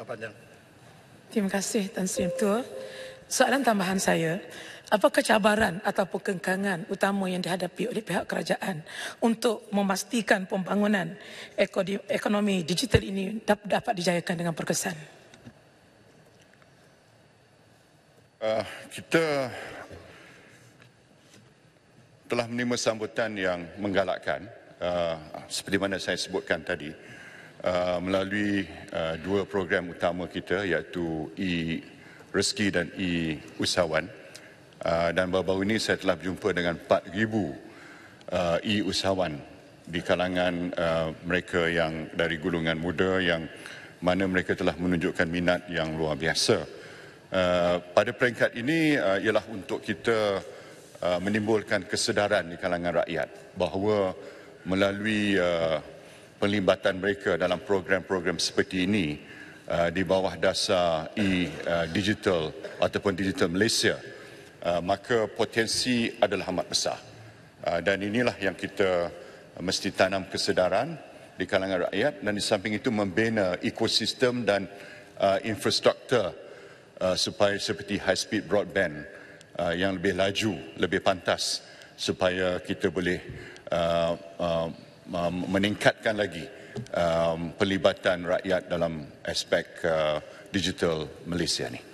Tak panjang. Terima kasih Tuan Sri Tuan. Soalan tambahan saya, apakah cabaran atau kekangan utama yang dihadapi oleh pihak kerajaan untuk memastikan pembangunan ekonomi digital ini dapat dijayakan dengan perkesan? Uh, ah, kita telah menerima sambutan yang menggalakkan uh, seperti mana saya sebutkan tadi. Uh, melalui uh, dua program utama kita iaitu e rezeki dan e usahawan uh, dan baru-baru ini saya telah berjumpa dengan 4000 uh, e usahawan di kalangan uh, mereka yang dari golongan muda yang mana mereka telah menunjukkan minat yang luar biasa uh, pada peringkat ini uh, ialah untuk kita uh, menimbulkan kesedaran di kalangan rakyat bahawa melalui uh, pelibatan mereka dalam program-program seperti ini uh, di bawah dasar e-digital uh, ataupun digital Malaysia, uh, maka potensi adalah amat besar. Uh, dan inilah yang kita mesti tanam kesedaran di kalangan rakyat dan di samping itu membina ekosistem dan uh, infrastruktur uh, supaya seperti high speed broadband uh, yang lebih laju, lebih pantas supaya kita boleh uh, uh, Um, meningkatkan lagi um, pelibatan rakyat dalam aspek uh, digital Malaysia ni.